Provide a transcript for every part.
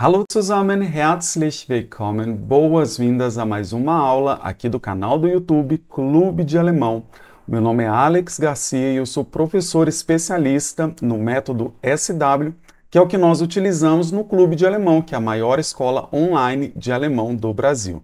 Hallo zusammen, herzlich willkommen, boas-vindas a mais uma aula aqui do canal do YouTube Clube de Alemão. Meu nome é Alex Garcia e eu sou professor especialista no método SW, que é o que nós utilizamos no Clube de Alemão, que é a maior escola online de alemão do Brasil.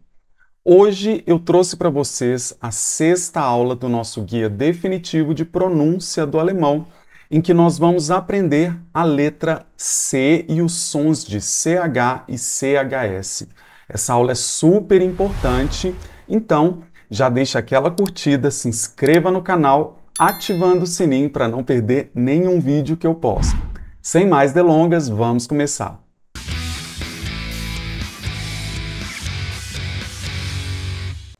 Hoje eu trouxe para vocês a sexta aula do nosso guia definitivo de pronúncia do alemão, em que nós vamos aprender a letra C e os sons de CH e CHS. Essa aula é super importante, então já deixa aquela curtida, se inscreva no canal, ativando o sininho para não perder nenhum vídeo que eu posto. Sem mais delongas, vamos começar!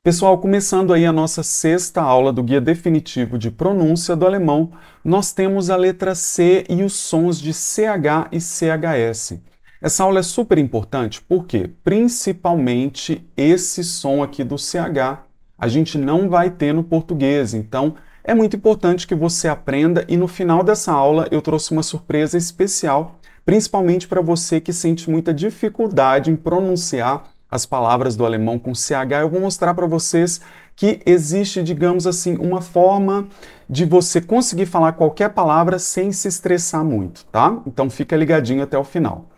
Pessoal, começando aí a nossa sexta aula do guia definitivo de pronúncia do alemão, nós temos a letra C e os sons de CH e CHS. Essa aula é super importante porque, principalmente, esse som aqui do CH a gente não vai ter no português, então é muito importante que você aprenda e no final dessa aula eu trouxe uma surpresa especial, principalmente para você que sente muita dificuldade em pronunciar as palavras do alemão com CH, eu vou mostrar para vocês que existe, digamos assim, uma forma de você conseguir falar qualquer palavra sem se estressar muito, tá? Então fica ligadinho até o final.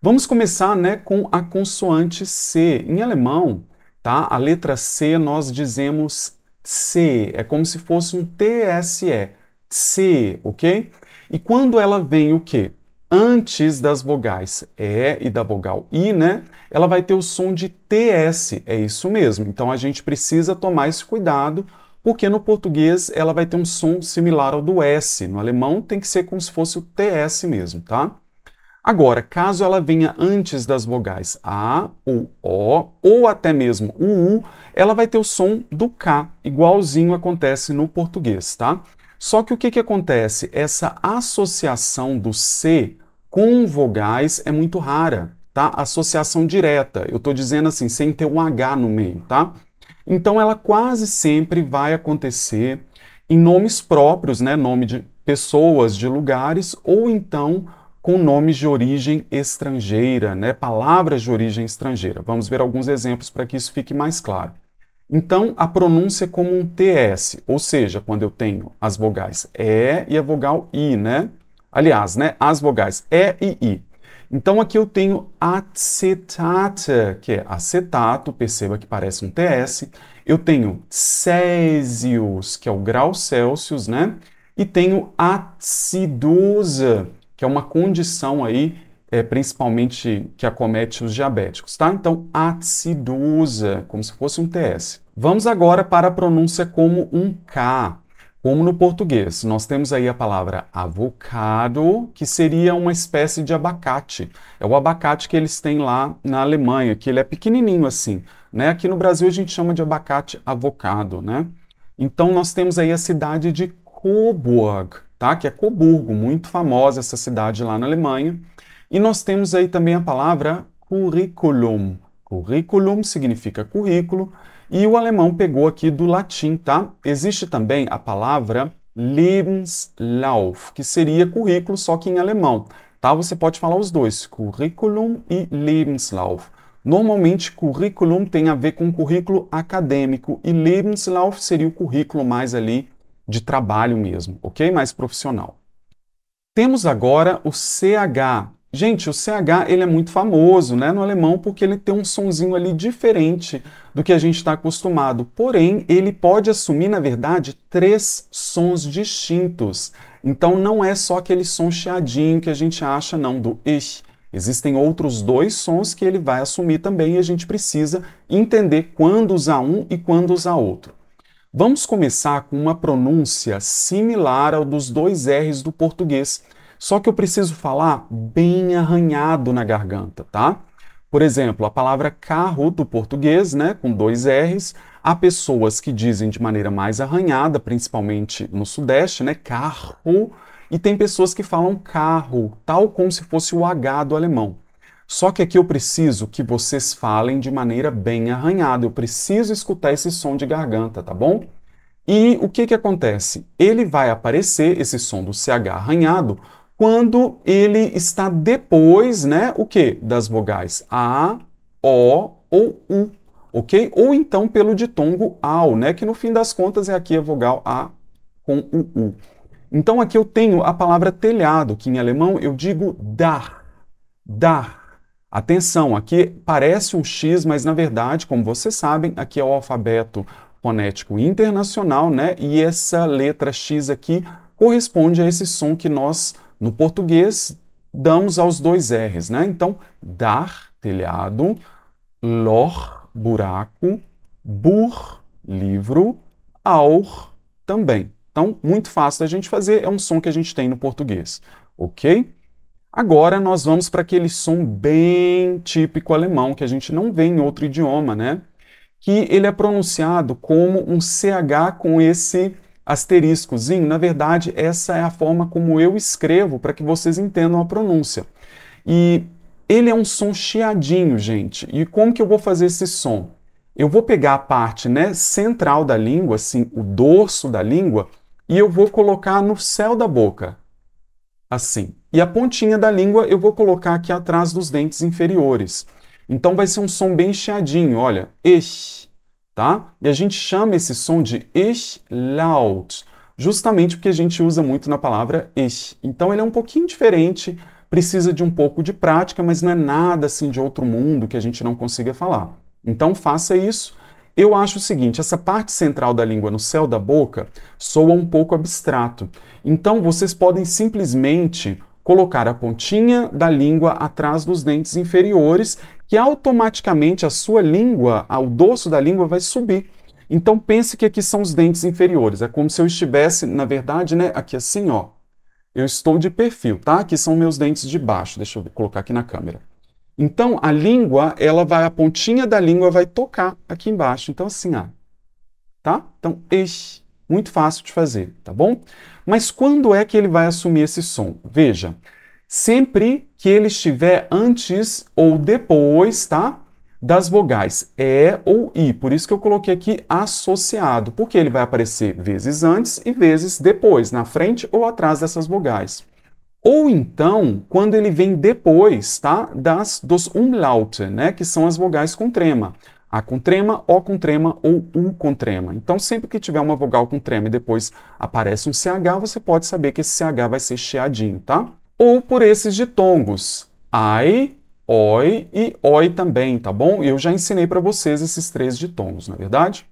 Vamos começar, né, com a consoante C. Em alemão, tá? A letra C nós dizemos C, é como se fosse um TSE. C, ok? E quando ela vem o quê? antes das vogais E e da vogal I, né? Ela vai ter o som de TS, é isso mesmo. Então a gente precisa tomar esse cuidado, porque no português ela vai ter um som similar ao do S. No alemão tem que ser como se fosse o TS mesmo, tá? Agora, caso ela venha antes das vogais A, o, O, ou até mesmo o U, ela vai ter o som do K, igualzinho acontece no português, tá? Só que o que, que acontece? Essa associação do C com vogais é muito rara, tá? Associação direta. Eu estou dizendo assim, sem ter um H no meio, tá? Então ela quase sempre vai acontecer em nomes próprios, né? Nome de pessoas, de lugares, ou então com nomes de origem estrangeira, né? Palavras de origem estrangeira. Vamos ver alguns exemplos para que isso fique mais claro. Então, a pronúncia é como um TS, ou seja, quando eu tenho as vogais E e a vogal I, né? Aliás, né? As vogais E e I. Então, aqui eu tenho acetata, que é acetato, perceba que parece um TS. Eu tenho Celsius, que é o grau Celsius, né? E tenho acidosa, que é uma condição aí é, principalmente que acomete os diabéticos, tá? Então, acidosa, como se fosse um TS. Vamos agora para a pronúncia como um K, como no português. Nós temos aí a palavra avocado, que seria uma espécie de abacate. É o abacate que eles têm lá na Alemanha, que ele é pequenininho assim, né? Aqui no Brasil a gente chama de abacate avocado, né? Então, nós temos aí a cidade de Coburg, tá? Que é Coburgo, muito famosa essa cidade lá na Alemanha. E nós temos aí também a palavra curriculum. Curriculum significa currículo e o alemão pegou aqui do latim, tá? Existe também a palavra Lebenslauf, que seria currículo só que em alemão, tá? Você pode falar os dois, curriculum e Lebenslauf. Normalmente, currículum tem a ver com currículo acadêmico e Lebenslauf seria o currículo mais ali de trabalho mesmo, ok? Mais profissional. Temos agora o CH, Gente, o CH ele é muito famoso né, no alemão porque ele tem um sonzinho ali diferente do que a gente está acostumado. Porém, ele pode assumir, na verdade, três sons distintos. Então não é só aquele som chiadinho que a gente acha, não, do ich. Existem outros dois sons que ele vai assumir também e a gente precisa entender quando usar um e quando usar outro. Vamos começar com uma pronúncia similar ao dos dois R's do português só que eu preciso falar bem arranhado na garganta, tá? Por exemplo, a palavra carro do português, né, com dois R's, há pessoas que dizem de maneira mais arranhada, principalmente no Sudeste, né, carro, e tem pessoas que falam carro, tal como se fosse o H do alemão. Só que aqui eu preciso que vocês falem de maneira bem arranhada, eu preciso escutar esse som de garganta, tá bom? E o que, que acontece? Ele vai aparecer, esse som do CH arranhado, quando ele está depois, né, o que? Das vogais A, O ou U, ok? Ou então pelo ditongo AU, né, que no fim das contas é aqui a vogal A com o U. Então aqui eu tenho a palavra telhado, que em alemão eu digo dar, dar. Atenção, aqui parece um X, mas na verdade, como vocês sabem, aqui é o alfabeto fonético internacional, né? E essa letra X aqui corresponde a esse som que nós no português, damos aos dois R's, né? Então, dar, telhado, lor, buraco, bur, livro, aur, também. Então, muito fácil da gente fazer, é um som que a gente tem no português, ok? Agora nós vamos para aquele som bem típico alemão, que a gente não vê em outro idioma, né? Que ele é pronunciado como um CH com esse asteriscozinho, na verdade, essa é a forma como eu escrevo para que vocês entendam a pronúncia. E ele é um som chiadinho, gente. E como que eu vou fazer esse som? Eu vou pegar a parte né, central da língua, assim, o dorso da língua, e eu vou colocar no céu da boca, assim. E a pontinha da língua eu vou colocar aqui atrás dos dentes inferiores. Então vai ser um som bem chiadinho, olha. Ixi tá? E a gente chama esse som de ich laut, justamente porque a gente usa muito na palavra ich. Então ele é um pouquinho diferente, precisa de um pouco de prática, mas não é nada assim de outro mundo que a gente não consiga falar. Então faça isso. Eu acho o seguinte, essa parte central da língua no céu da boca soa um pouco abstrato. Então vocês podem simplesmente colocar a pontinha da língua atrás dos dentes inferiores que automaticamente a sua língua, o dorso da língua vai subir. Então pense que aqui são os dentes inferiores. É como se eu estivesse, na verdade, né, aqui assim, ó. Eu estou de perfil, tá? Aqui são meus dentes de baixo. Deixa eu colocar aqui na câmera. Então a língua, ela vai a pontinha da língua vai tocar aqui embaixo. Então assim, ó. Tá? Então este muito fácil de fazer, tá bom? Mas quando é que ele vai assumir esse som? Veja, sempre que ele estiver antes ou depois, tá? Das vogais E é ou I. Por isso que eu coloquei aqui associado, porque ele vai aparecer vezes antes e vezes depois, na frente ou atrás dessas vogais. Ou então, quando ele vem depois, tá? Das, dos umlaute, né? Que são as vogais com trema. A com trema, O com trema ou U com trema. Então, sempre que tiver uma vogal com trema e depois aparece um CH, você pode saber que esse CH vai ser cheadinho, tá? ou por esses ditongos ai, oi e oi também, tá bom? Eu já ensinei para vocês esses três ditongos, na é verdade?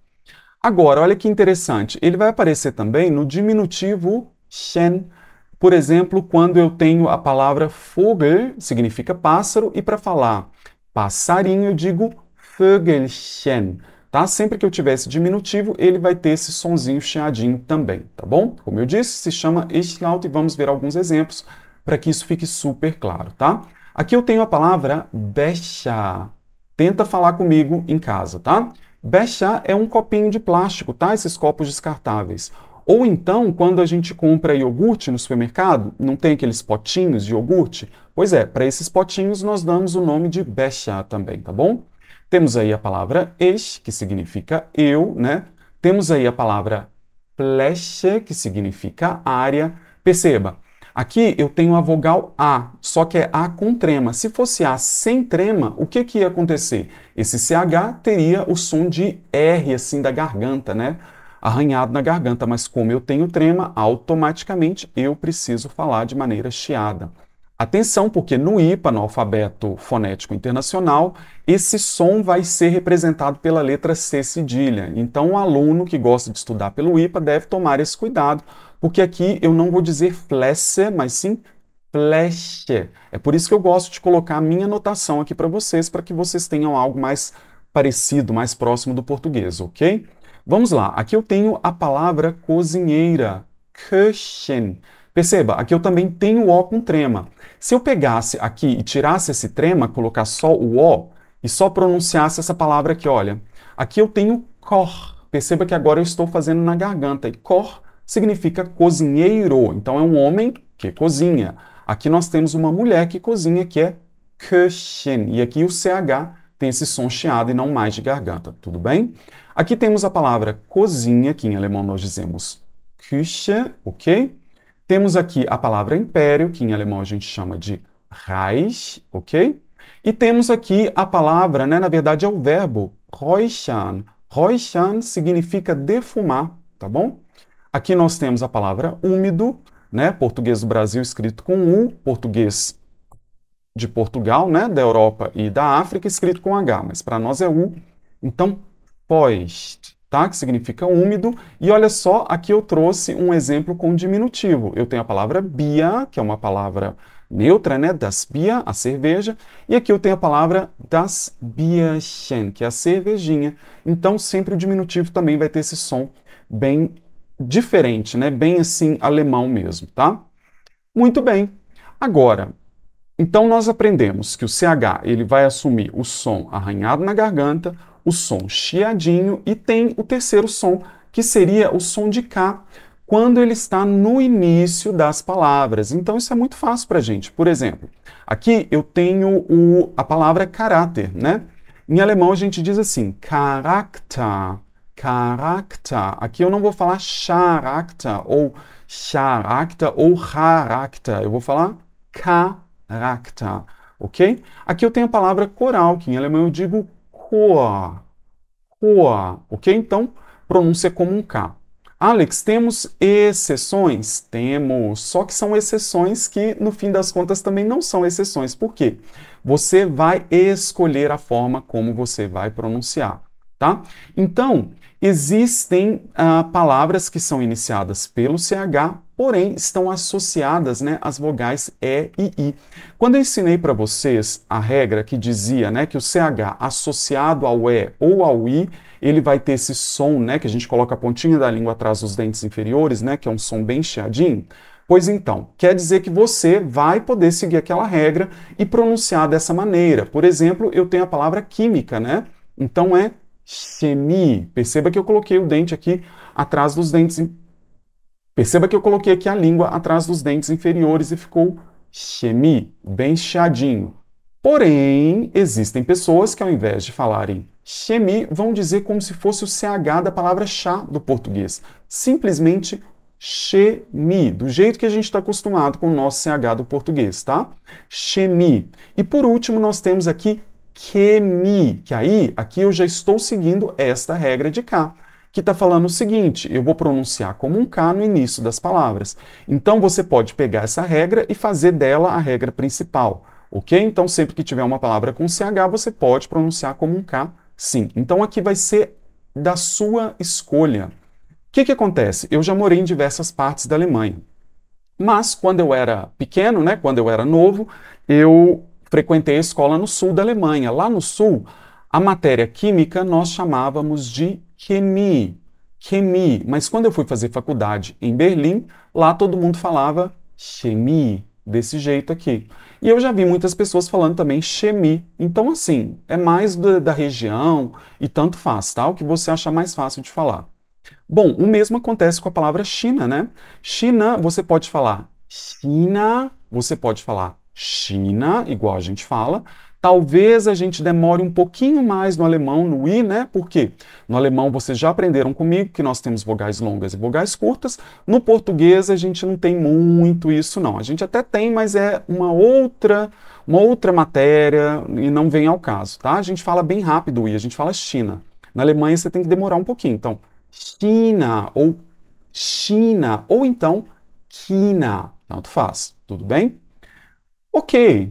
Agora, olha que interessante, ele vai aparecer também no diminutivo shen. Por exemplo, quando eu tenho a palavra vogel, significa pássaro, e para falar passarinho, eu digo vögelchen, tá? Sempre que eu tiver esse diminutivo, ele vai ter esse sonzinho chiadinho também, tá bom? Como eu disse, se chama Ichlaut e vamos ver alguns exemplos para que isso fique super claro, tá? Aqui eu tenho a palavra becha. Tenta falar comigo em casa, tá? Becha é um copinho de plástico, tá? Esses copos descartáveis. Ou então, quando a gente compra iogurte no supermercado, não tem aqueles potinhos de iogurte? Pois é, para esses potinhos nós damos o nome de becha também, tá bom? Temos aí a palavra ex, que significa eu, né? Temos aí a palavra pleche, que significa área. Perceba, Aqui eu tenho a vogal A, só que é A com trema. Se fosse A sem trema, o que, que ia acontecer? Esse CH teria o som de R, assim, da garganta, né? Arranhado na garganta, mas como eu tenho trema, automaticamente eu preciso falar de maneira chiada. Atenção, porque no IPA, no alfabeto fonético internacional, esse som vai ser representado pela letra C cedilha. Então, o um aluno que gosta de estudar pelo IPA deve tomar esse cuidado porque aqui eu não vou dizer flecha, mas sim flecha. É por isso que eu gosto de colocar a minha notação aqui para vocês, para que vocês tenham algo mais parecido, mais próximo do português, ok? Vamos lá, aqui eu tenho a palavra cozinheira, Köchen. Perceba, aqui eu também tenho o O com trema. Se eu pegasse aqui e tirasse esse trema, colocar só o O e só pronunciasse essa palavra aqui, olha. Aqui eu tenho cor. Perceba que agora eu estou fazendo na garganta. E cor significa cozinheiro. Então é um homem que cozinha. Aqui nós temos uma mulher que cozinha, que é Köchen. E aqui o CH tem esse som chiado e não mais de garganta, tudo bem? Aqui temos a palavra cozinha, que em alemão nós dizemos Küche, ok? Temos aqui a palavra império, que em alemão a gente chama de Reich, ok? E temos aqui a palavra, né, na verdade é o verbo räuchern. Räuchern significa defumar, tá bom? Aqui nós temos a palavra úmido, né? Português do Brasil escrito com U, português de Portugal, né? Da Europa e da África escrito com H, mas para nós é U. Então, poist, tá? Que significa úmido. E olha só, aqui eu trouxe um exemplo com diminutivo. Eu tenho a palavra bia, que é uma palavra neutra, né? Das Bia, a cerveja. E aqui eu tenho a palavra das biaschen, que é a cervejinha. Então, sempre o diminutivo também vai ter esse som bem diferente, né? Bem assim, alemão mesmo, tá? Muito bem. Agora, então nós aprendemos que o CH, ele vai assumir o som arranhado na garganta, o som chiadinho e tem o terceiro som, que seria o som de K, quando ele está no início das palavras. Então isso é muito fácil para a gente. Por exemplo, aqui eu tenho o, a palavra caráter, né? Em alemão a gente diz assim, Charakter. Caracta. Aqui eu não vou falar characta ou characta ou haracta. Eu vou falar caracta, ok? Aqui eu tenho a palavra coral, que em alemão eu digo coa. Coa, ok? Então, pronúncia como um K. Alex, temos exceções? Temos, só que são exceções que, no fim das contas, também não são exceções. Por quê? Você vai escolher a forma como você vai pronunciar, tá? Então, Existem ah, palavras que são iniciadas pelo CH, porém estão associadas né, às vogais E e I. Quando eu ensinei para vocês a regra que dizia né, que o CH associado ao E ou ao I, ele vai ter esse som né, que a gente coloca a pontinha da língua atrás dos dentes inferiores, né, que é um som bem chiadinho, Pois então, quer dizer que você vai poder seguir aquela regra e pronunciar dessa maneira. Por exemplo, eu tenho a palavra química, né? Então é sheni. Perceba que eu coloquei o dente aqui atrás dos dentes. Perceba que eu coloquei aqui a língua atrás dos dentes inferiores e ficou sheni, bem chiadinho. Porém, existem pessoas que ao invés de falarem shemi, vão dizer como se fosse o CH da palavra chá do português. Simplesmente chemi, do jeito que a gente está acostumado com o nosso CH do português, tá? Chemi. E por último, nós temos aqui kemi, que aí, aqui eu já estou seguindo esta regra de K, que está falando o seguinte, eu vou pronunciar como um K no início das palavras. Então, você pode pegar essa regra e fazer dela a regra principal, ok? Então, sempre que tiver uma palavra com CH, você pode pronunciar como um K, sim. Então, aqui vai ser da sua escolha. O que, que acontece? Eu já morei em diversas partes da Alemanha. Mas quando eu era pequeno, né, quando eu era novo, eu frequentei a escola no sul da Alemanha. Lá no sul, a matéria química nós chamávamos de chemie. Chemie. Mas quando eu fui fazer faculdade em Berlim, lá todo mundo falava chemie, desse jeito aqui. E eu já vi muitas pessoas falando também chemie. Então, assim, é mais da, da região e tanto faz, tá? O que você acha mais fácil de falar. Bom, o mesmo acontece com a palavra China, né? China, você pode falar China, você pode falar China, igual a gente fala, Talvez a gente demore um pouquinho mais no alemão, no i, né? Porque no alemão vocês já aprenderam comigo que nós temos vogais longas e vogais curtas. No português a gente não tem muito isso, não. A gente até tem, mas é uma outra, uma outra matéria e não vem ao caso, tá? A gente fala bem rápido o i, a gente fala China. Na Alemanha você tem que demorar um pouquinho. Então, China ou China ou então China, tanto faz. Tudo bem? Ok,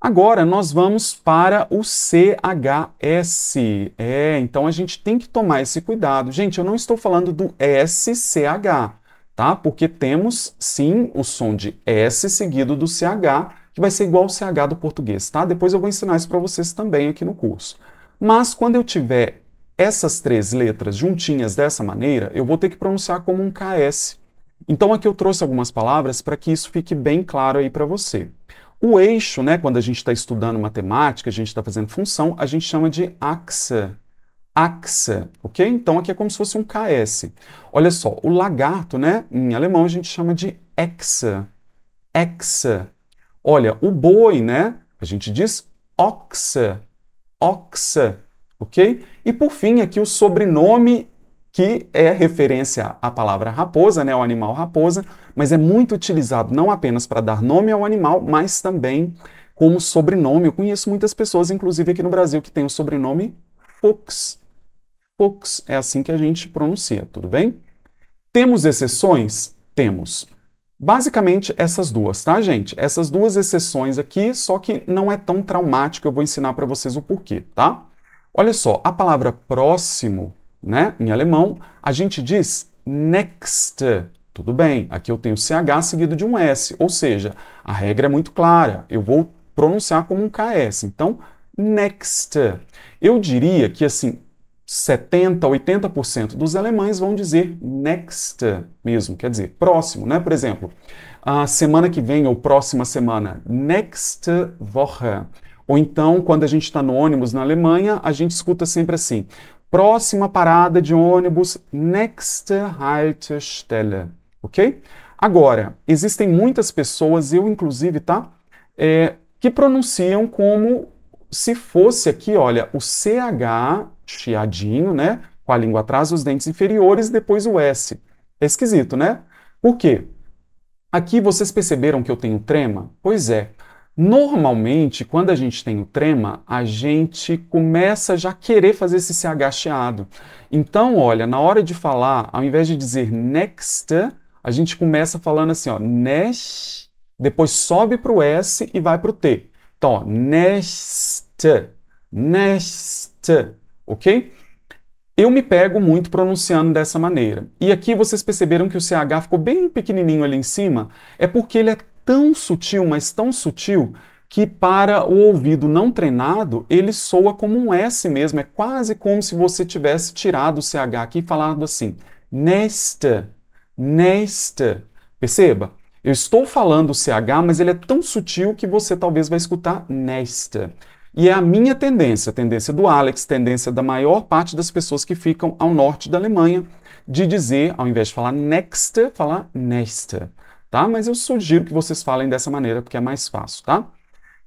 agora nós vamos para o CHS. É, então a gente tem que tomar esse cuidado. Gente, eu não estou falando do SCH, tá? Porque temos sim o som de S seguido do CH, que vai ser igual ao CH do português, tá? Depois eu vou ensinar isso para vocês também aqui no curso. Mas quando eu tiver essas três letras juntinhas dessa maneira, eu vou ter que pronunciar como um KS. Então aqui eu trouxe algumas palavras para que isso fique bem claro aí para você. O eixo, né, quando a gente está estudando matemática, a gente está fazendo função, a gente chama de axa. Axa, ok? Então aqui é como se fosse um KS. Olha só, o lagarto, né, em alemão a gente chama de exa, exa. Olha, o boi, né, a gente diz oxa. Oxa, ok? E por fim, aqui o sobrenome que é referência à palavra raposa, né, ao animal raposa, mas é muito utilizado não apenas para dar nome ao animal, mas também como sobrenome. Eu conheço muitas pessoas, inclusive aqui no Brasil, que têm o sobrenome Fox. Fox é assim que a gente pronuncia, tudo bem? Temos exceções? Temos. Basicamente essas duas, tá, gente? Essas duas exceções aqui, só que não é tão traumático, eu vou ensinar para vocês o porquê, tá? Olha só, a palavra próximo né? Em alemão, a gente diz next. Tudo bem, aqui eu tenho CH seguido de um S, ou seja, a regra é muito clara, eu vou pronunciar como um KS. Então, next. Eu diria que assim, 70, 80% dos alemães vão dizer next mesmo, quer dizer, próximo, né? Por exemplo, a semana que vem ou próxima semana, next Woche. Ou então, quando a gente está no ônibus na Alemanha, a gente escuta sempre assim: Próxima parada de ônibus, next Haltestelle, ok? Agora, existem muitas pessoas, eu inclusive, tá? É, que pronunciam como se fosse aqui, olha, o CH, chiadinho, né? Com a língua atrás, os dentes inferiores, depois o S. É esquisito, né? Por quê? Aqui vocês perceberam que eu tenho trema? Pois é, Normalmente, quando a gente tem o trema, a gente começa já a querer fazer esse CH cheado. Então, olha, na hora de falar, ao invés de dizer next, a gente começa falando assim, ó, next, depois sobe para o S e vai para o T. Então, ó, next, next, ok? Eu me pego muito pronunciando dessa maneira. E aqui vocês perceberam que o CH ficou bem pequenininho ali em cima, é porque ele é tão sutil, mas tão sutil, que para o ouvido não treinado, ele soa como um S mesmo. É quase como se você tivesse tirado o CH aqui e falado assim, nesta, nesta. Perceba? Eu estou falando o CH, mas ele é tão sutil que você talvez vai escutar nesta. E é a minha tendência, a tendência do Alex, tendência da maior parte das pessoas que ficam ao norte da Alemanha, de dizer, ao invés de falar next, falar nesta tá? Mas eu sugiro que vocês falem dessa maneira porque é mais fácil, tá?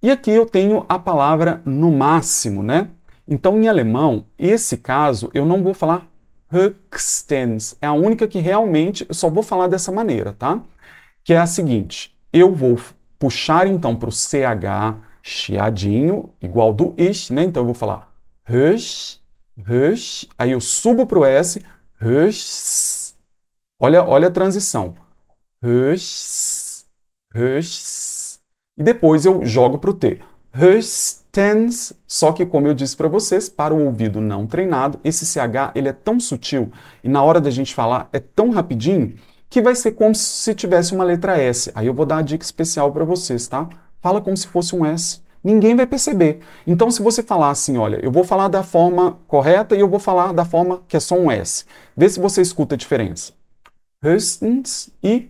E aqui eu tenho a palavra no máximo, né? Então, em alemão, esse caso eu não vou falar höchstens. É a única que realmente eu só vou falar dessa maneira, tá? Que é a seguinte: eu vou puxar então para o CH chiadinho, igual do ich, né? Então eu vou falar höch, höch, aí eu subo para o S, höchs. Olha, olha a transição. Höchst, höchst. E depois eu jogo para o T. Höchstens, só que como eu disse para vocês, para o ouvido não treinado, esse CH ele é tão sutil e na hora da gente falar é tão rapidinho que vai ser como se tivesse uma letra S. Aí eu vou dar a dica especial para vocês, tá? Fala como se fosse um S. Ninguém vai perceber. Então, se você falar assim, olha, eu vou falar da forma correta e eu vou falar da forma que é só um S. Vê se você escuta a diferença. Höchstens e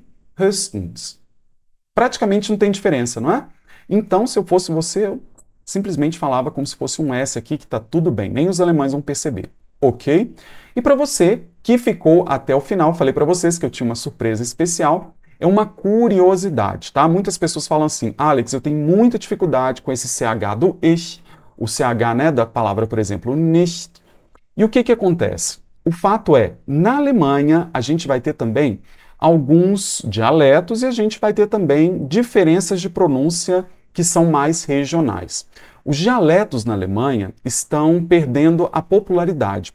Praticamente não tem diferença, não é? Então, se eu fosse você, eu simplesmente falava como se fosse um S aqui, que está tudo bem, nem os alemães vão perceber, ok? E para você que ficou até o final, falei para vocês que eu tinha uma surpresa especial, é uma curiosidade, tá? Muitas pessoas falam assim, Alex, eu tenho muita dificuldade com esse CH do ich, o CH né, da palavra, por exemplo, nicht. E o que, que acontece? O fato é, na Alemanha, a gente vai ter também alguns dialetos e a gente vai ter também diferenças de pronúncia que são mais regionais. Os dialetos na Alemanha estão perdendo a popularidade.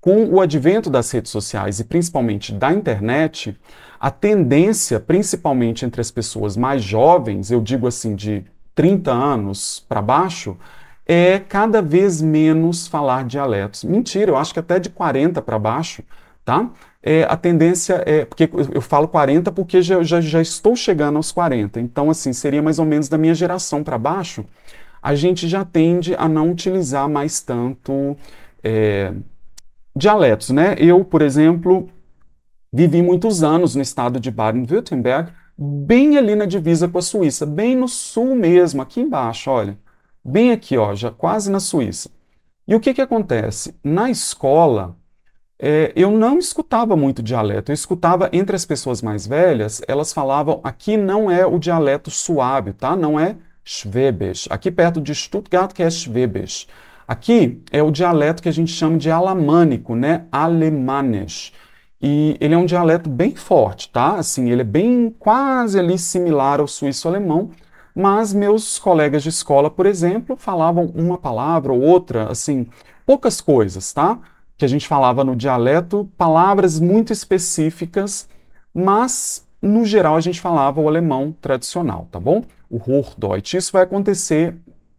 Com o advento das redes sociais e principalmente da internet, a tendência, principalmente entre as pessoas mais jovens, eu digo assim de 30 anos para baixo, é cada vez menos falar dialetos. Mentira, eu acho que até de 40 para baixo, tá? é, a tendência é. Porque eu falo 40 porque já, já, já estou chegando aos 40. Então, assim, seria mais ou menos da minha geração para baixo, a gente já tende a não utilizar mais tanto é, dialetos, né? Eu, por exemplo, vivi muitos anos no estado de Baden-Württemberg, bem ali na divisa com a Suíça, bem no sul mesmo, aqui embaixo, olha. Bem aqui, ó, já quase na Suíça. E o que que acontece? Na escola, é, eu não escutava muito dialeto. Eu escutava entre as pessoas mais velhas, elas falavam: aqui não é o dialeto suave, tá? Não é Schwäbisch. Aqui perto de Stuttgart, que é Schwäbisch. Aqui é o dialeto que a gente chama de alamânico, né? Alemanisch. E ele é um dialeto bem forte, tá? Assim, ele é bem quase ali similar ao suíço-alemão, mas meus colegas de escola, por exemplo, falavam uma palavra ou outra, assim, poucas coisas, tá? que a gente falava no dialeto, palavras muito específicas, mas no geral a gente falava o alemão tradicional, tá bom? O Hochdeutsch. Isso vai acontecer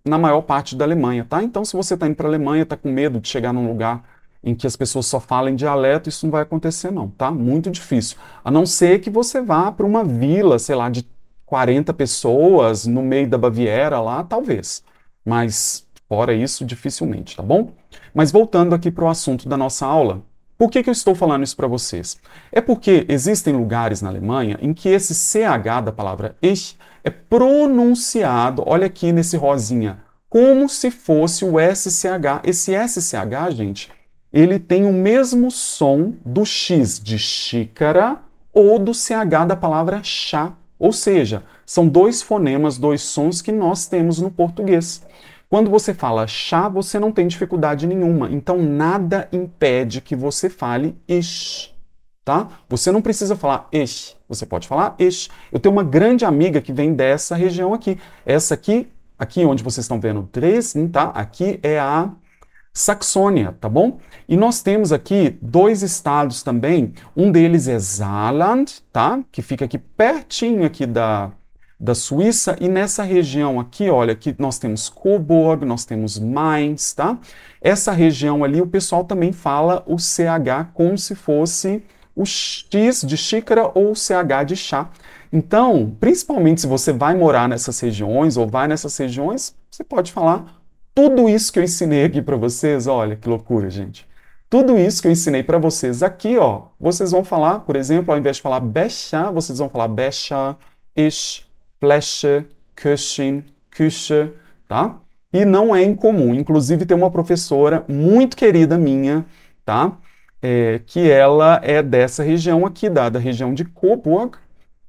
na maior parte da Alemanha, tá? Então, se você está indo para a Alemanha, está com medo de chegar num lugar em que as pessoas só falam dialeto, isso não vai acontecer não, tá? Muito difícil. A não ser que você vá para uma vila, sei lá, de 40 pessoas no meio da Baviera lá, talvez. Mas Fora isso, dificilmente, tá bom? Mas voltando aqui para o assunto da nossa aula, por que, que eu estou falando isso para vocês? É porque existem lugares na Alemanha em que esse CH da palavra ich é pronunciado, olha aqui nesse rosinha, como se fosse o SCH. Esse SCH, gente, ele tem o mesmo som do X de xícara ou do CH da palavra chá. Ou seja, são dois fonemas, dois sons que nós temos no português. Quando você fala chá, você não tem dificuldade nenhuma. Então nada impede que você fale ish, tá? Você não precisa falar ish, você pode falar ish. Eu tenho uma grande amiga que vem dessa região aqui. Essa aqui, aqui onde vocês estão vendo três, tá? Aqui é a Saxônia, tá bom? E nós temos aqui dois estados também. Um deles é Saarland, tá? Que fica aqui pertinho aqui da da Suíça e nessa região aqui, olha, que nós temos Coburg, nós temos Mainz, tá? Essa região ali o pessoal também fala o CH como se fosse o X de xícara ou o CH de chá. Então, principalmente se você vai morar nessas regiões ou vai nessas regiões, você pode falar tudo isso que eu ensinei aqui para vocês, olha que loucura, gente. Tudo isso que eu ensinei para vocês aqui, ó, vocês vão falar, por exemplo, ao invés de falar becha, vocês vão falar becha, ish, Flecha, Küchen, Küche, tá? E não é incomum. Inclusive, tem uma professora muito querida minha, tá? É, que ela é dessa região aqui, da, da região de Coburg,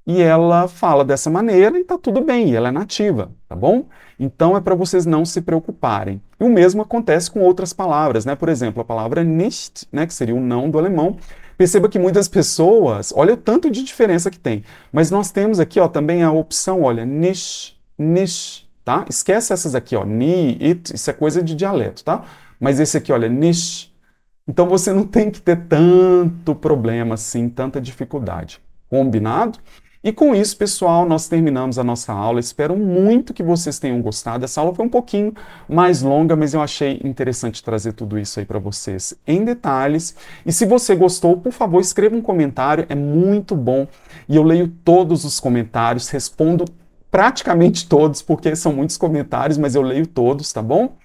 e ela fala dessa maneira e tá tudo bem, e ela é nativa, tá bom? Então é para vocês não se preocuparem. E o mesmo acontece com outras palavras, né? Por exemplo, a palavra nicht, né, que seria o não do alemão, Perceba que muitas pessoas, olha o tanto de diferença que tem. Mas nós temos aqui, ó, também a opção, olha, nish, nish, tá? Esquece essas aqui, ó, ni, it, isso é coisa de dialeto, tá? Mas esse aqui, olha, nish. Então você não tem que ter tanto problema assim, tanta dificuldade. Combinado? E com isso, pessoal, nós terminamos a nossa aula. Espero muito que vocês tenham gostado. Essa aula foi um pouquinho mais longa, mas eu achei interessante trazer tudo isso aí para vocês em detalhes. E se você gostou, por favor, escreva um comentário, é muito bom. E eu leio todos os comentários, respondo praticamente todos, porque são muitos comentários, mas eu leio todos, tá bom?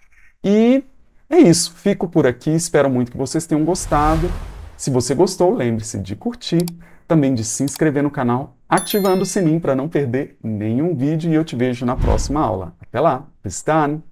E é isso, fico por aqui, espero muito que vocês tenham gostado. Se você gostou, lembre-se de curtir, também de se inscrever no canal ativando o sininho para não perder nenhum vídeo e eu te vejo na próxima aula. Até lá, bis dann!